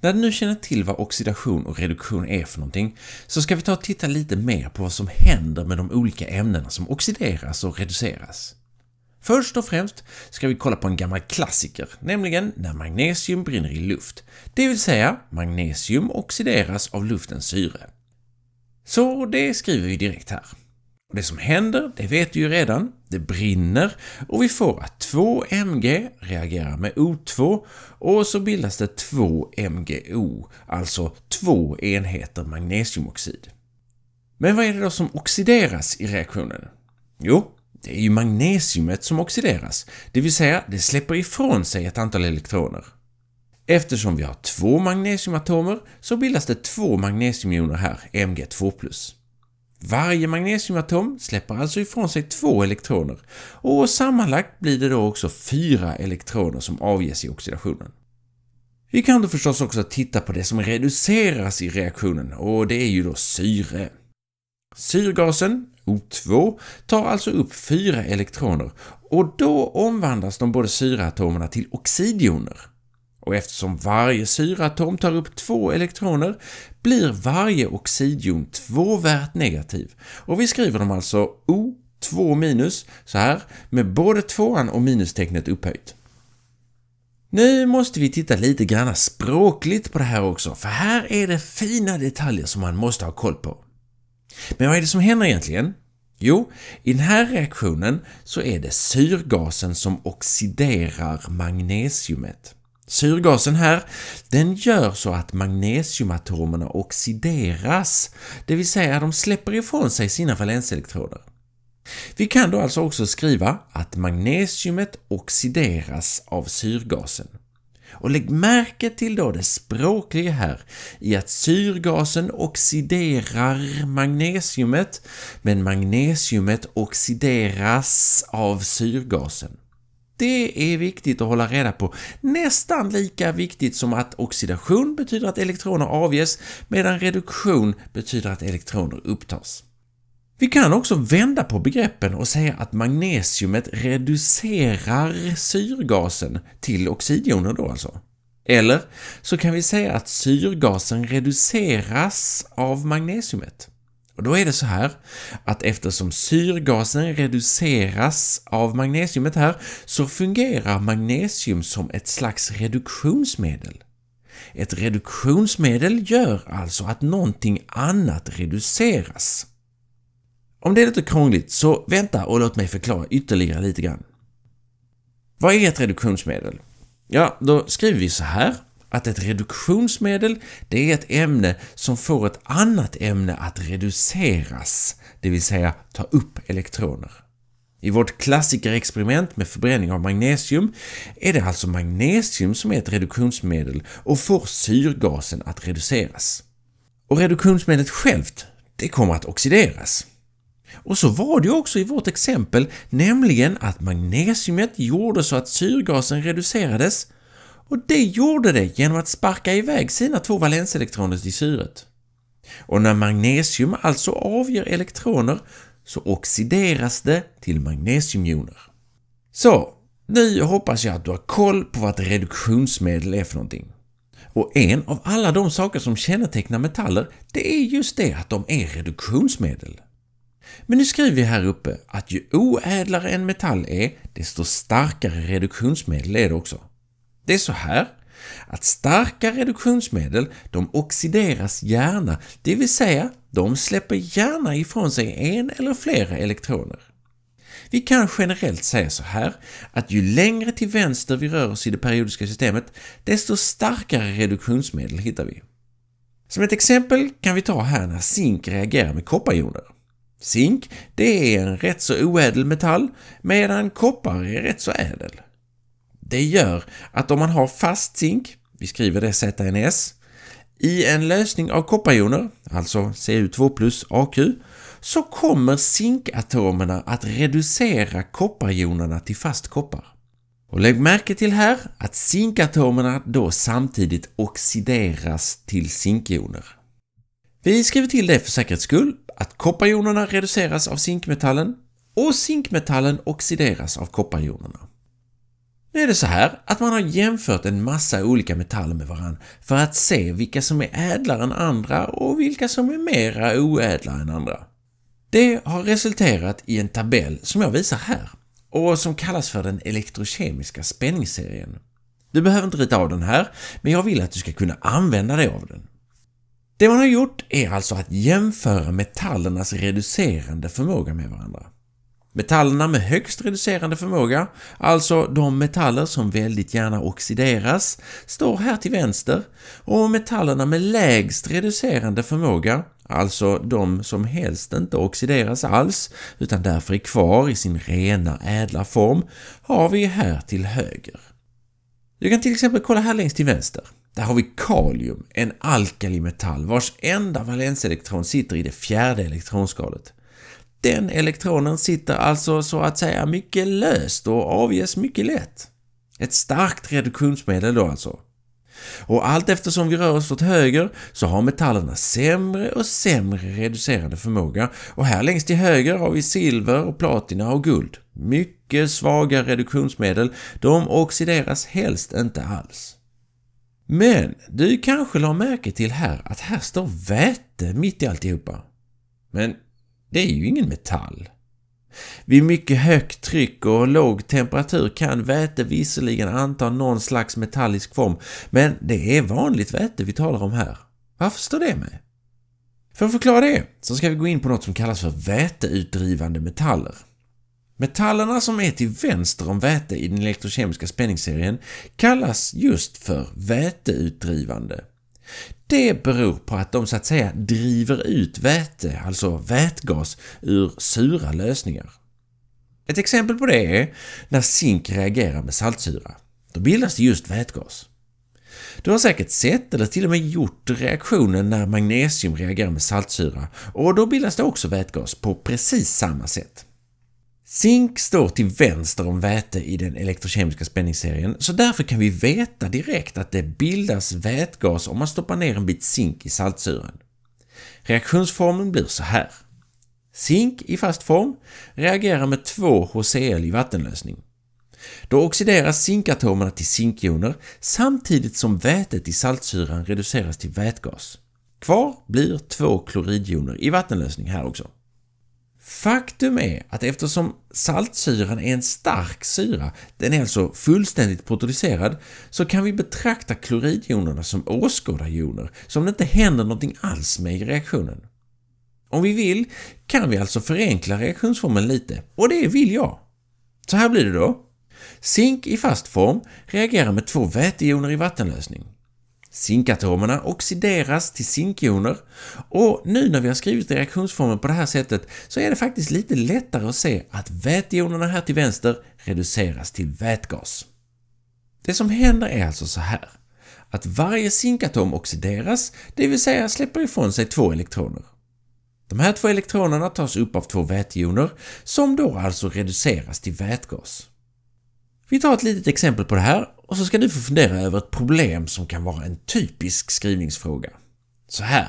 När du nu känner till vad oxidation och reduktion är för någonting så ska vi ta och titta lite mer på vad som händer med de olika ämnena som oxideras och reduceras. Först och främst ska vi kolla på en gammal klassiker, nämligen när magnesium brinner i luft, det vill säga magnesium oxideras av luftens syre. Så det skriver vi direkt här. Det som händer, det vet du ju redan, det brinner och vi får att 2MG reagerar med O2 och så bildas det 2MgO, alltså två enheter magnesiumoxid. Men vad är det då som oxideras i reaktionen? Jo, det är ju magnesiumet som oxideras, det vill säga det släpper ifrån sig ett antal elektroner. Eftersom vi har två magnesiumatomer så bildas det två magnesiumjoner här, Mg2+. Varje magnesiumatom släpper alltså ifrån sig två elektroner och sammanlagt blir det då också fyra elektroner som avges i oxidationen. Vi kan då förstås också titta på det som reduceras i reaktionen och det är ju då syre. Syrgasen, O2, tar alltså upp fyra elektroner och då omvandlas de både syreatomerna till oxidjoner. Och eftersom varje syratom tar upp två elektroner blir varje oxidjon tvåvärt negativ. Och vi skriver dem alltså O2 minus, så här, med både tvåan och minustecknet upphöjt. Nu måste vi titta lite grann språkligt på det här också, för här är det fina detaljer som man måste ha koll på. Men vad är det som händer egentligen? Jo, i den här reaktionen så är det syrgasen som oxiderar magnesiumet. Syrgasen här, den gör så att magnesiumatomerna oxideras, det vill säga de släpper ifrån sig sina valenselektroder. Vi kan då alltså också skriva att magnesiumet oxideras av syrgasen. Och lägg märke till då det språkliga här i att syrgasen oxiderar magnesiumet, men magnesiumet oxideras av syrgasen. Det är viktigt att hålla reda på. Nästan lika viktigt som att oxidation betyder att elektroner avges, medan reduktion betyder att elektroner upptas. Vi kan också vända på begreppen och säga att magnesiumet reducerar syrgasen till oxidioner då alltså. Eller så kan vi säga att syrgasen reduceras av magnesiumet. Och då är det så här att eftersom syrgasen reduceras av magnesiumet här så fungerar magnesium som ett slags reduktionsmedel. Ett reduktionsmedel gör alltså att någonting annat reduceras. Om det är lite krångligt så vänta och låt mig förklara ytterligare lite grann. Vad är ett reduktionsmedel? Ja, då skriver vi så här att ett reduktionsmedel det är ett ämne som får ett annat ämne att reduceras, det vill säga ta upp elektroner. I vårt klassikerexperiment med förbränning av magnesium är det alltså magnesium som är ett reduktionsmedel och får syrgasen att reduceras. Och reduktionsmedlet självt, det kommer att oxideras. Och så var det också i vårt exempel, nämligen att magnesiumet gjorde så att syrgasen reducerades och det gjorde det genom att sparka iväg sina två valenselektroner till syret. Och när magnesium alltså avger elektroner så oxideras det till magnesiumjoner. Så, nu hoppas jag att du har koll på vad ett reduktionsmedel är för någonting. Och en av alla de saker som kännetecknar metaller, det är just det att de är reduktionsmedel. Men nu skriver vi här uppe att ju oädlare en metall är, desto starkare reduktionsmedel är det också. Det är så här att starka reduktionsmedel de oxideras gärna, det vill säga de släpper gärna ifrån sig en eller flera elektroner. Vi kan generellt säga så här att ju längre till vänster vi rör oss i det periodiska systemet, desto starkare reduktionsmedel hittar vi. Som ett exempel kan vi ta här när zink reagerar med kopparjoner. Zink, det är en rätt så oädel metall, medan koppar är rätt så ädel. Det gör att om man har fast zink, vi skriver det ZNS, i en lösning av kopparjoner, alltså Cu2 plus AQ, så kommer zinkatomerna att reducera kopparjonerna till fast koppar. Och lägg märke till här att zinkatomerna då samtidigt oxideras till zinkjoner. Vi skriver till det för säkerhets skull, att kopparjonerna reduceras av zinkmetallen och zinkmetallen oxideras av kopparjonerna. Nu är det så här att man har jämfört en massa olika metaller med varandra för att se vilka som är ädlare än andra och vilka som är mera oädla än andra. Det har resulterat i en tabell som jag visar här och som kallas för den elektrokemiska spänningsserien. Du behöver inte rita av den här, men jag vill att du ska kunna använda dig av den. Det man har gjort är alltså att jämföra metallernas reducerande förmåga med varandra. Metallerna med högst reducerande förmåga, alltså de metaller som väldigt gärna oxideras, står här till vänster och metallerna med lägst reducerande förmåga, alltså de som helst inte oxideras alls utan därför är kvar i sin rena ädla form, har vi här till höger. Du kan till exempel kolla här längst till vänster. Där har vi kalium, en alkalimetall vars enda valenselektron sitter i det fjärde elektronskalet. Den elektronen sitter alltså så att säga mycket löst och avges mycket lätt. Ett starkt reduktionsmedel då alltså. Och allt eftersom vi rör oss åt höger så har metallerna sämre och sämre reducerande förmåga och här längst till höger har vi silver och platina och guld. Mycket svaga reduktionsmedel, de oxideras helst inte alls. Men du kanske la märke till här att här står väte mitt i alltihopa. Men det är ju ingen metall. Vid mycket högt tryck och låg temperatur kan väte visserligen anta någon slags metallisk form, men det är vanligt väte vi talar om här. Varför står det med? För att förklara det så ska vi gå in på något som kallas för väteutdrivande metaller. Metallerna som är till vänster om väte i den elektrokemiska spänningsserien kallas just för väteutdrivande det beror på att de så att säga driver ut väte, alltså vätgas, ur sura lösningar. Ett exempel på det är när zink reagerar med saltsyra. Då bildas det just vätgas. Du har säkert sett eller till och med gjort reaktionen när magnesium reagerar med saltsyra och då bildas det också vätgas på precis samma sätt. Zink står till vänster om väte i den elektrokemiska spänningsserien, så därför kan vi veta direkt att det bildas vätgas om man stoppar ner en bit zink i saltsyran. Reaktionsformeln blir så här. Zink i fast form reagerar med 2 HCl i vattenlösning. Då oxideras zinkatomerna till zinkjoner samtidigt som vätet i saltsyran reduceras till vätgas. Kvar blir två kloridjoner i vattenlösning här också. Faktum är att eftersom saltsyran är en stark syra, den är alltså fullständigt protolyserad, så kan vi betrakta kloridjonerna som åskådarjoner som det inte händer någonting alls med i reaktionen. Om vi vill kan vi alltså förenkla reaktionsformen lite, och det vill jag. Så här blir det då. Zink i fast form reagerar med två vätejoner i vattenlösning. Zinkatomerna oxideras till zinkjoner och nu när vi har skrivit reaktionsformeln på det här sättet så är det faktiskt lite lättare att se att vätejonerna här till vänster reduceras till vätgas. Det som händer är alltså så här att varje zinkatom oxideras, det vill säga släpper ifrån sig två elektroner. De här två elektronerna tas upp av två vätejoner som då alltså reduceras till vätgas. Vi tar ett litet exempel på det här och så ska du få fundera över ett problem som kan vara en typisk skrivningsfråga. Så här.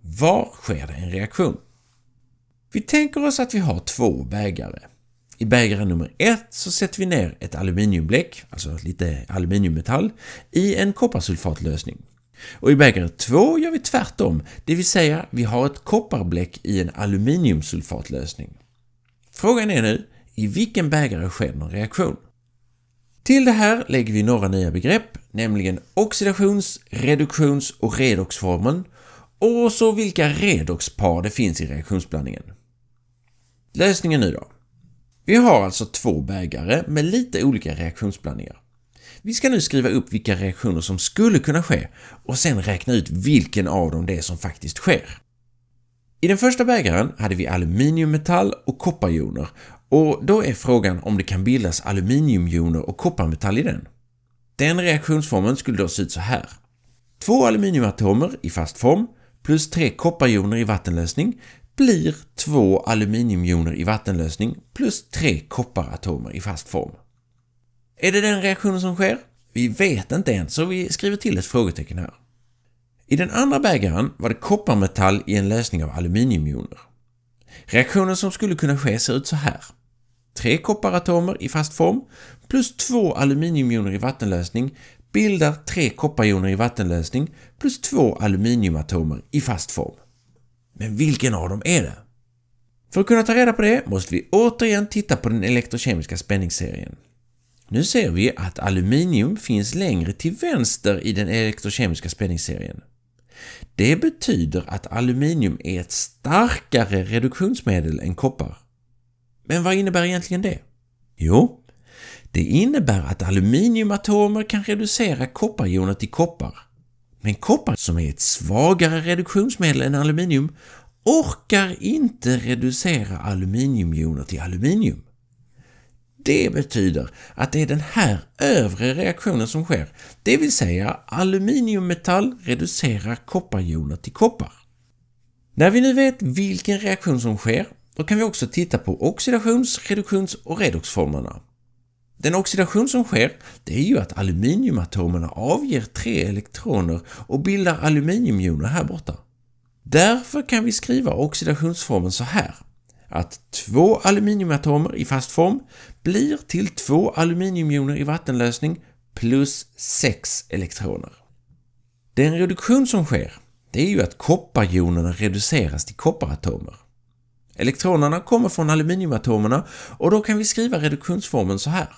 Var sker det en reaktion? Vi tänker oss att vi har två bägare. I bägare nummer ett så sätter vi ner ett aluminiumbläck, alltså lite aluminiummetall, i en kopparsulfatlösning. Och i bägare två gör vi tvärtom, det vill säga vi har ett kopparbläck i en aluminiumsulfatlösning. Frågan är nu, i vilken bägare sker någon reaktion? Till det här lägger vi några nya begrepp, nämligen oxidations-, reduktions och redoxformen och så vilka redoxpar det finns i reaktionsblandningen. Lösningen nu då. Vi har alltså två bägare med lite olika reaktionsblandningar. Vi ska nu skriva upp vilka reaktioner som skulle kunna ske och sen räkna ut vilken av dem det är som faktiskt sker. I den första bägaren hade vi aluminiummetall och kopparjoner och då är frågan om det kan bildas aluminiumjoner och kopparmetall i den. Den reaktionsformen skulle då se ut så här. Två aluminiumatomer i fast form plus tre kopparjoner i vattenlösning blir två aluminiumjoner i vattenlösning plus tre kopparatomer i fast form. Är det den reaktionen som sker? Vi vet inte än, så vi skriver till ett frågetecken här. I den andra bägaren var det kopparmetall i en lösning av aluminiumjoner. Reaktionen som skulle kunna ske ser ut så här. Tre kopparatomer i fast form plus två aluminiumjoner i vattenlösning bildar tre kopparjoner i vattenlösning plus två aluminiumatomer i fast form. Men vilken av dem är det? För att kunna ta reda på det måste vi återigen titta på den elektrokemiska spänningsserien. Nu ser vi att aluminium finns längre till vänster i den elektrokemiska spänningsserien. Det betyder att aluminium är ett starkare reduktionsmedel än koppar. Men vad innebär egentligen det? Jo, det innebär att aluminiumatomer kan reducera kopparjoner till koppar. Men koppar, som är ett svagare reduktionsmedel än aluminium, orkar inte reducera aluminiumjoner till aluminium. Det betyder att det är den här övre reaktionen som sker, det vill säga aluminiummetall reducerar kopparjoner till koppar. När vi nu vet vilken reaktion som sker, då kan vi också titta på oxidations-, reduktions och redoxformerna. Den oxidation som sker, det är ju att aluminiumatomerna avger tre elektroner och bildar aluminiumjoner här borta. Därför kan vi skriva oxidationsformeln så här att två aluminiumatomer i fast form blir till två aluminiumjoner i vattenlösning plus sex elektroner. Den reduktion som sker, det är ju att kopparjonerna reduceras till kopparatomer. Elektronerna kommer från aluminiumatomerna och då kan vi skriva reduktionsformeln så här.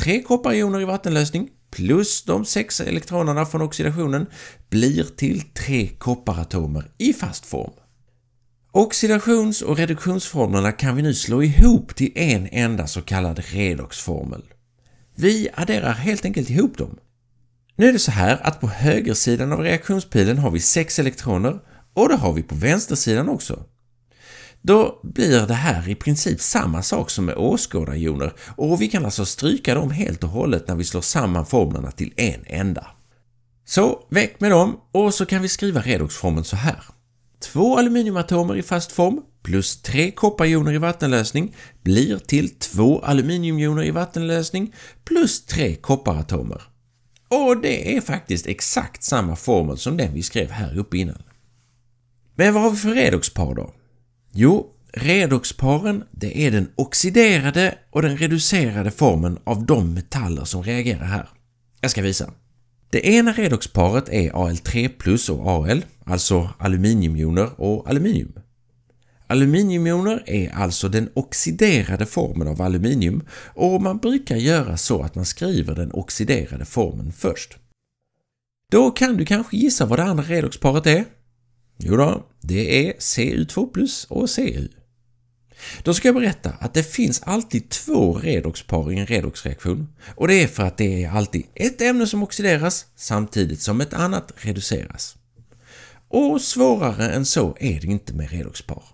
Tre kopparjoner i vattenlösning plus de sex elektronerna från oxidationen blir till tre kopparatomer i fast form. Oxidations- och reduktionsformlerna kan vi nu slå ihop till en enda så kallad redoxformel. Vi adderar helt enkelt ihop dem. Nu är det så här att på högersidan av reaktionspilen har vi 6 elektroner och det har vi på vänstersidan också. Då blir det här i princip samma sak som med åskådarjoner och vi kan alltså stryka dem helt och hållet när vi slår samman formlerna till en enda. Så väck med dem och så kan vi skriva redoxformeln så här. Två aluminiumatomer i fast form plus tre kopparjoner i vattenlösning blir till två aluminiumjoner i vattenlösning plus tre kopparatomer. Och det är faktiskt exakt samma formel som den vi skrev här uppe innan. Men vad har vi för redoxpar då? Jo, redoxparen det är den oxiderade och den reducerade formen av de metaller som reagerar här. Jag ska visa. Det ena redoxparet är Al3 och Al, alltså aluminiumjoner och aluminium. Aluminiumjoner är alltså den oxiderade formen av aluminium och man brukar göra så att man skriver den oxiderade formen först. Då kan du kanske gissa vad det andra redoxparet är? Jo då, det är Cu2 och Cu. Då ska jag berätta att det finns alltid två redoxpar i en redoxreaktion och det är för att det är alltid ett ämne som oxideras samtidigt som ett annat reduceras. Och svårare än så är det inte med redoxpar.